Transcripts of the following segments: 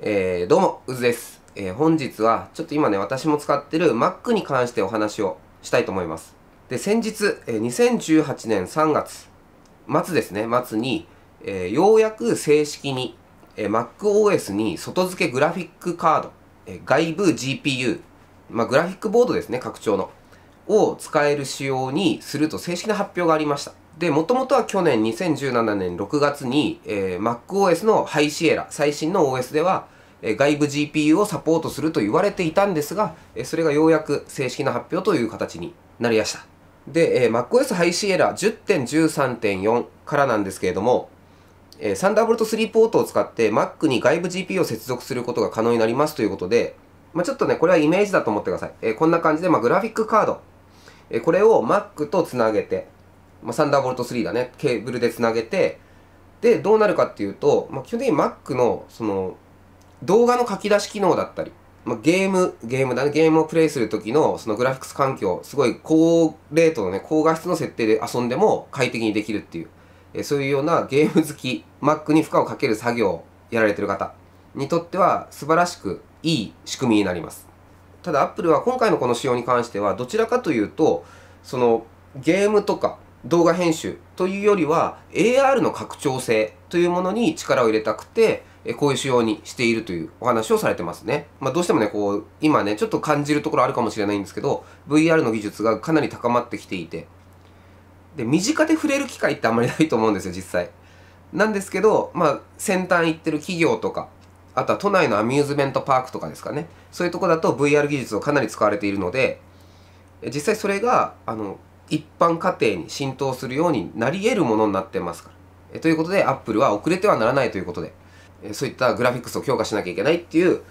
えー、どうも、うずです。えー、本日は、ちょっと今ね、私も使ってる Mac に関してお話をしたいと思います。で、先日、えー、2018年3月末ですね、末に、えー、ようやく正式に、えー、MacOS に外付けグラフィックカード、えー、外部 GPU、まあ、グラフィックボードですね、拡張の。を使える仕様にすると正式な発表がありました。で、もともとは去年2017年6月に、えー、MacOS のハイシエラ、最新の OS では、えー、外部 GPU をサポートすると言われていたんですが、えー、それがようやく正式な発表という形になりました。で、えー、MacOS ハイシエラ10.13.4からなんですけれども、えー、サンダーボルト3ポートを使って Mac に外部 GPU を接続することが可能になりますということで、まあ、ちょっとね、これはイメージだと思ってください。えー、こんな感じで、まあ、グラフィックカードえこれを Mac とつなげて、まあ、サンダーボルト3だね、ケーブルでつなげて、で、どうなるかっていうと、まあ、基本的に Mac の、その、動画の書き出し機能だったり、まあ、ゲーム、ゲームだね、ゲームをプレイする時の、そのグラフィックス環境、すごい高レートのね、高画質の設定で遊んでも快適にできるっていう、えそういうようなゲーム好き、Mac に負荷をかける作業をやられてる方にとっては、素晴らしくいい仕組みになります。ただアップルは今回のこの仕様に関してはどちらかというとそのゲームとか動画編集というよりは AR の拡張性というものに力を入れたくてこういう仕様にしているというお話をされてますね。まあ、どうしてもね、こう、今ね、ちょっと感じるところあるかもしれないんですけど、VR の技術がかなり高まってきていて、で、身近で触れる機会ってあんまりないと思うんですよ、実際。なんですけど、まあ、先端行ってる企業とか、あとは都内のアミューズメントパークとかですかねそういうとこだと VR 技術をかなり使われているので実際それがあの一般家庭に浸透するようになり得るものになってますからえということでアップルは遅れてはならないということでえそういったグラフィックスを強化しなきゃいけないっていう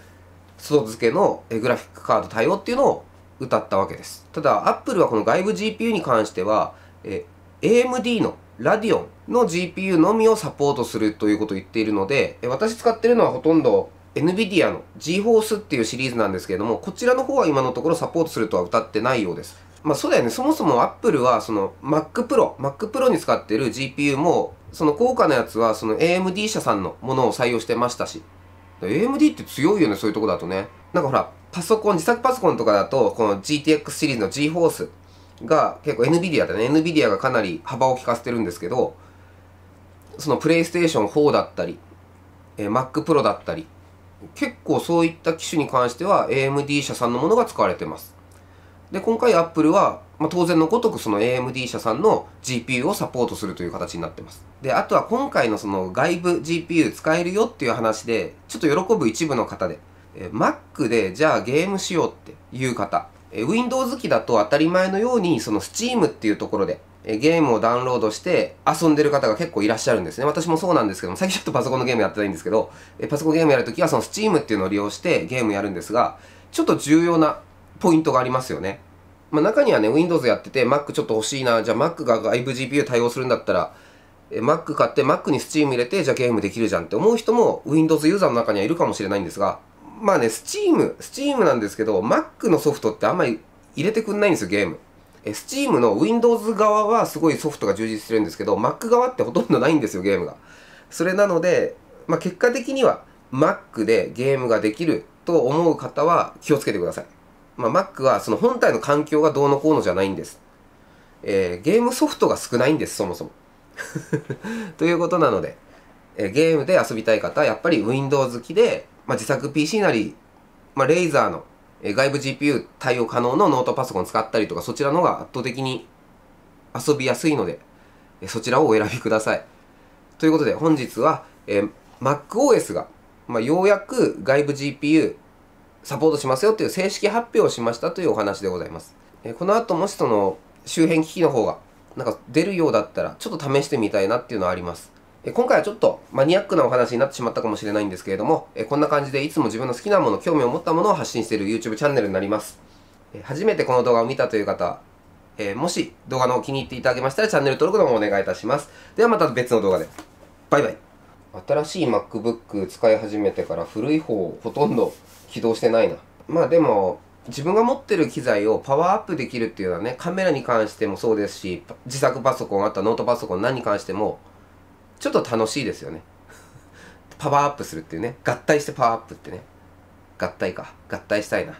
外付けのえグラフィックカード対応っていうのを歌ったわけですただアップルはこの外部 GPU に関してはえ AMD のラディ o n の GPU のみをサポートするということを言っているので、私使ってるのはほとんど NVIDIA の GForce っていうシリーズなんですけれども、こちらの方は今のところサポートするとは歌ってないようです。まあそうだよね、そもそも Apple はその Mac Pro、Mac Pro に使ってる GPU も、その高価なやつはその AMD 社さんのものを採用してましたし、AMD って強いよね、そういうとこだとね。なんかほら、パソコン、自作パソコンとかだと、この GTX シリーズの GForce が結構 NVIDIA だね、NVIDIA がかなり幅を利かせてるんですけど、そのプレイステーション4だったり、えー、Mac Pro だったり、結構そういった機種に関しては AMD 社さんのものが使われてます。で、今回 Apple は、まあ、当然のごとくその AMD 社さんの GPU をサポートするという形になってます。で、あとは今回のその外部 GPU 使えるよっていう話で、ちょっと喜ぶ一部の方で、えー、Mac でじゃあゲームしようっていう方、えー、Windows 機だと当たり前のようにその Steam っていうところでゲームをダウンロードして遊んでる方が結構いらっしゃるんですね。私もそうなんですけども、最近ちょっとパソコンのゲームやってないんですけど、パソコンゲームやるときはその Steam っていうのを利用してゲームやるんですが、ちょっと重要なポイントがありますよね。まあ、中にはね、Windows やってて Mac ちょっと欲しいな、じゃあ Mac が外部 GPU 対応するんだったら、Mac 買って Mac に Steam 入れて、じゃあゲームできるじゃんって思う人も Windows ユーザーの中にはいるかもしれないんですが、まあね、Steam、Steam なんですけど、Mac のソフトってあんまり入れてくんないんですよ、ゲーム。Steam の Windows 側はすごいソフトが充実してるんですけど、Mac 側ってほとんどないんですよ、ゲームが。それなので、まあ、結果的には Mac でゲームができると思う方は気をつけてください。まあ、Mac はその本体の環境がどうのこうのじゃないんです。えー、ゲームソフトが少ないんです、そもそも。ということなので、えー、ゲームで遊びたい方は、やっぱり Windows 好きで、まあ、自作 PC なり、まあ、レイザーのえ外部 GPU 対応可能のノートパソコン使ったりとか、そちらの方が圧倒的に遊びやすいので、そちらをお選びください。ということで、本日は、え MacOS が、まあ、ようやく外部 GPU サポートしますよという正式発表をしましたというお話でございます。えこの後、もしその周辺機器の方がなんか出るようだったら、ちょっと試してみたいなっていうのはあります。今回はちょっとマニアックなお話になってしまったかもしれないんですけれども、こんな感じでいつも自分の好きなもの、興味を持ったものを発信している YouTube チャンネルになります。初めてこの動画を見たという方、えもし動画の気に入っていただけましたらチャンネル登録の方もお願いいたします。ではまた別の動画で。バイバイ。新しい MacBook 使い始めてから古い方ほとんど起動してないな。まあでも、自分が持ってる機材をパワーアップできるっていうのはね、カメラに関してもそうですし、自作パソコン、あったノートパソコン、何に関しても、ちょっと楽しいですよね パワーアップするっていうね合体してパワーアップってね合体か合体したいな